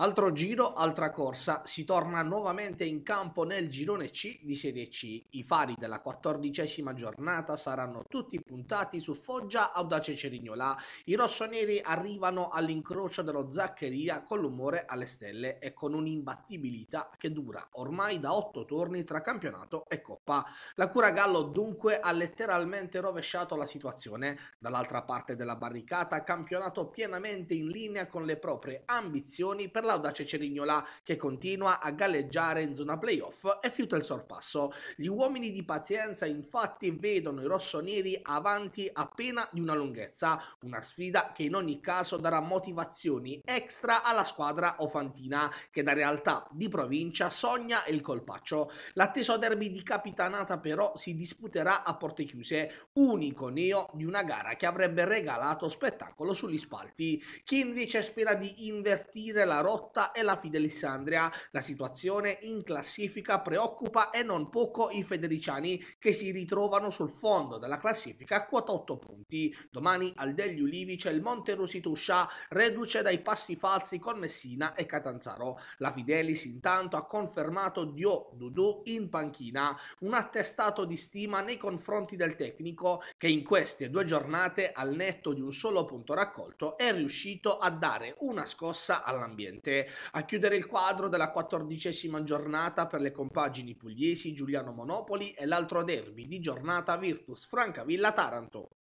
Altro giro, altra corsa, si torna nuovamente in campo nel girone C di Serie C. I fari della quattordicesima giornata saranno tutti puntati su Foggia Audace Cerignola. I rossoneri arrivano all'incrocio dello Zaccheria con l'umore alle stelle e con un'imbattibilità che dura ormai da otto torni tra campionato e coppa. La cura Gallo dunque ha letteralmente rovesciato la situazione. Dall'altra parte della barricata, campionato pienamente in linea con le proprie ambizioni per la Lauda c'è Cerignola che continua a galleggiare in zona playoff e fiuta il sorpasso. Gli uomini di pazienza infatti vedono i rossoneri avanti appena di una lunghezza, una sfida che in ogni caso darà motivazioni extra alla squadra ofantina che da realtà di provincia sogna il colpaccio. L'atteso derby di Capitanata però si disputerà a porte chiuse, unico neo di una gara che avrebbe regalato spettacolo sugli spalti. Chi invece spera di invertire la rossa lotta è la Fidelissandria. La situazione in classifica preoccupa e non poco i federiciani che si ritrovano sul fondo della classifica a quota 8 punti. Domani al degli Ulivi c'è il Monte Rosituscia, reduce dai passi falsi con Messina e Catanzaro. La Fidelis intanto ha confermato Dio Dudu in panchina, un attestato di stima nei confronti del tecnico che in queste due giornate al netto di un solo punto raccolto è riuscito a dare una scossa all'ambiente forte, a chiudere il quadro della quattordicesima giornata per le compagini pugliesi Giuliano Monopoli e l'altro derby di giornata Virtus Francavilla-Taranto.